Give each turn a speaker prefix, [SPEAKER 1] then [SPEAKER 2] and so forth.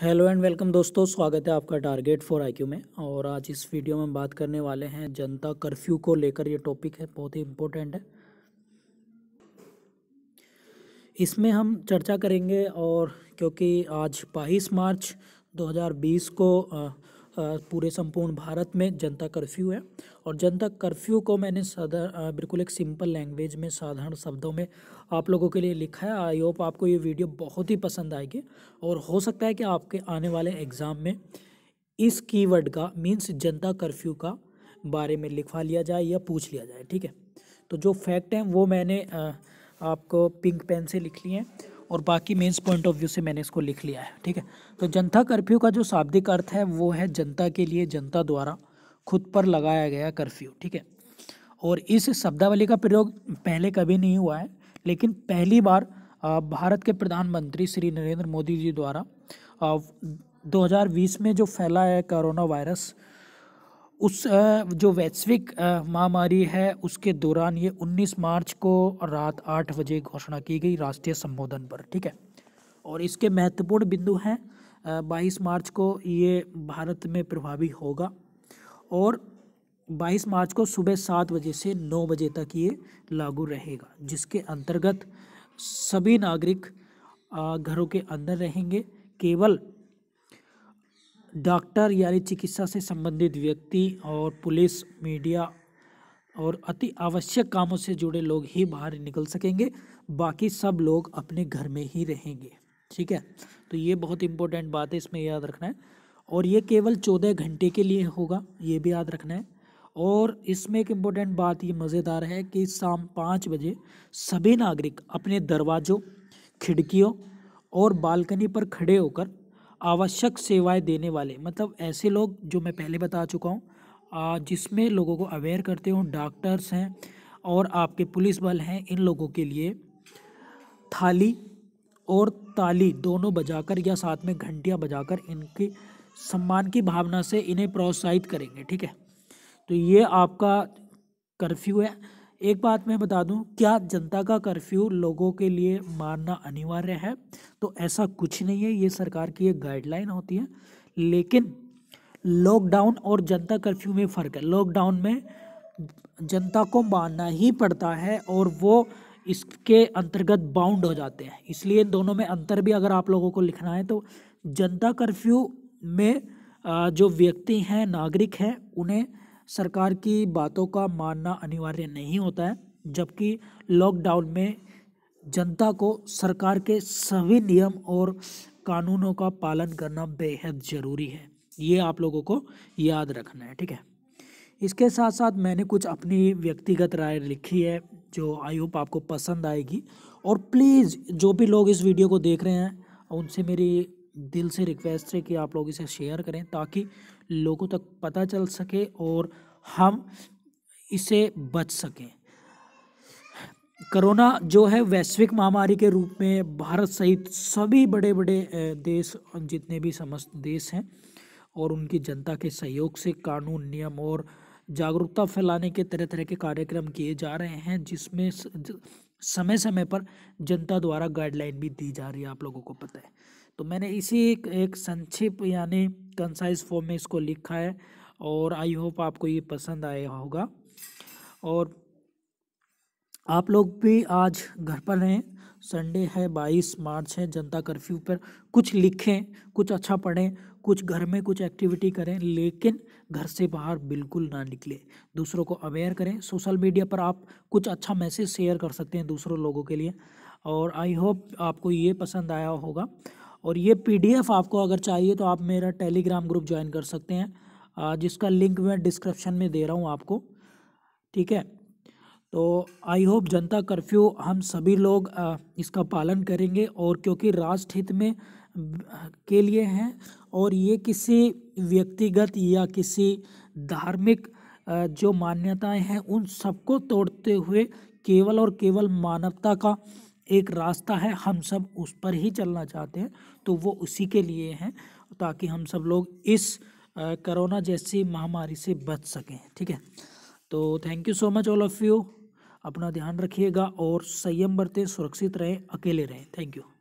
[SPEAKER 1] hello and welcome दोस्तों स्वागत है आपका टारगेट फॉर आईक्यू में और आज इस वीडियो में हम बात करने वाले हैं जनता कर्फ्यू को लेकर ये टॉपिक है बहुत ही इम्पोर्टेंट है इसमें हम चर्चा करेंगे और क्योंकि आज बाईस मार्च 2020 को पूरे संपूर्ण भारत में जनता कर्फ्यू है और जनता कर्फ्यू को मैंने साधा बिल्कुल एक सिंपल लैंग्वेज में साधारण शब्दों में आप लोगों के लिए लिखा है आई होप आपको ये वीडियो बहुत ही पसंद आएगी और हो सकता है कि आपके आने वाले एग्ज़ाम में इस कीवर्ड का मीन्स जनता कर्फ्यू का बारे में लिखवा लिया जाए या पूछ लिया जाए ठीक है तो जो फैक्ट हैं वो मैंने आपको पिंक पेन से लिख लिए हैं और बाकी मेंस पॉइंट ऑफ व्यू से मैंने इसको लिख लिया है ठीक है तो जनता कर्फ्यू का जो शाब्दिक अर्थ है वो है जनता के लिए जनता द्वारा खुद पर लगाया गया कर्फ्यू ठीक है और इस शब्दावली का प्रयोग पहले कभी नहीं हुआ है लेकिन पहली बार भारत के प्रधानमंत्री श्री नरेंद्र मोदी जी द्वारा दो में जो फैला है कोरोना वायरस उस जो वैश्विक महामारी है उसके दौरान ये 19 मार्च को रात आठ बजे घोषणा की गई राष्ट्रीय संबोधन पर ठीक है और इसके महत्वपूर्ण बिंदु हैं 22 मार्च को ये भारत में प्रभावी होगा और 22 मार्च को सुबह सात बजे से नौ बजे तक ये लागू रहेगा जिसके अंतर्गत सभी नागरिक घरों के अंदर रहेंगे केवल डॉक्टर यानी चिकित्सा से संबंधित व्यक्ति और पुलिस मीडिया और अति आवश्यक कामों से जुड़े लोग ही बाहर निकल सकेंगे बाकी सब लोग अपने घर में ही रहेंगे ठीक है तो ये बहुत इंपॉर्टेंट बात है इसमें याद रखना है और ये केवल चौदह घंटे के लिए होगा ये भी याद रखना है और इसमें एक इम्पोर्टेंट बात ये मज़ेदार है कि शाम पाँच बजे सभी नागरिक अपने दरवाज़ों खिड़कियों और बालकनी पर खड़े होकर आवश्यक सेवाएं देने वाले मतलब ऐसे लोग जो मैं पहले बता चुका हूँ जिसमें लोगों को अवेयर करते हों डॉक्टर्स हैं और आपके पुलिस बल हैं इन लोगों के लिए थाली और ताली दोनों बजाकर या साथ में घंटियाँ बजाकर इनके सम्मान की भावना से इन्हें प्रोत्साहित करेंगे ठीक है तो ये आपका कर्फ्यू है एक बात मैं बता दूं क्या जनता का कर्फ्यू लोगों के लिए मानना अनिवार्य है तो ऐसा कुछ नहीं है ये सरकार की एक गाइडलाइन होती है लेकिन लॉकडाउन और जनता कर्फ्यू में फ़र्क है लॉकडाउन में जनता को मानना ही पड़ता है और वो इसके अंतर्गत बाउंड हो जाते हैं इसलिए इन दोनों में अंतर भी अगर आप लोगों को लिखना है तो जनता कर्फ्यू में जो व्यक्ति हैं नागरिक हैं उन्हें सरकार की बातों का मानना अनिवार्य नहीं होता है जबकि लॉकडाउन में जनता को सरकार के सभी नियम और कानूनों का पालन करना बेहद ज़रूरी है ये आप लोगों को याद रखना है ठीक है इसके साथ साथ मैंने कुछ अपनी व्यक्तिगत राय लिखी है जो आई होप आपको पसंद आएगी और प्लीज़ जो भी लोग इस वीडियो को देख रहे हैं उनसे मेरी दिल से रिक्वेस्ट है कि आप लोग इसे शेयर करें ताकि लोगों तक पता चल सके और हम इसे बच सकें कोरोना जो है वैश्विक महामारी के रूप में भारत सहित सभी बड़े बड़े देश जितने भी समस्त देश हैं और उनकी जनता के सहयोग से कानून नियम और जागरूकता फैलाने के तरह तरह के कार्यक्रम किए जा रहे हैं जिसमें समय समय पर जनता द्वारा गाइडलाइन भी दी जा रही है आप लोगों को पता है तो मैंने इसी एक, एक संक्षिप्त यानी कंसाइज फॉर्म में इसको लिखा है और आई होप आपको ये पसंद आया होगा और आप लोग भी आज घर पर हैं संडे है बाईस मार्च है जनता कर्फ्यू पर कुछ लिखें कुछ अच्छा पढ़ें कुछ घर में कुछ एक्टिविटी करें लेकिन घर से बाहर बिल्कुल ना निकले दूसरों को अवेयर करें सोशल मीडिया पर आप कुछ अच्छा मैसेज शेयर कर सकते हैं दूसरों लोगों के लिए और आई होप आपको ये पसंद आया होगा और ये पीडीएफ आपको अगर चाहिए तो आप मेरा टेलीग्राम ग्रुप ज्वाइन कर सकते हैं जिसका लिंक मैं डिस्क्रिप्शन में दे रहा हूँ आपको ठीक है तो आई होप जनता कर्फ्यू हम सभी लोग इसका पालन करेंगे और क्योंकि राष्ट्र हित में के लिए हैं और ये किसी व्यक्तिगत या किसी धार्मिक जो मान्यताएं हैं उन सबको तोड़ते हुए केवल और केवल मानवता का एक रास्ता है हम सब उस पर ही चलना चाहते हैं तो वो उसी के लिए हैं ताकि हम सब लोग इस कोरोना जैसी महामारी से बच सकें ठीक है तो thank you so much all of you अपना ध्यान रखिएगा और संयम बरतें सुरक्षित रहें अकेले रहें थैंक यू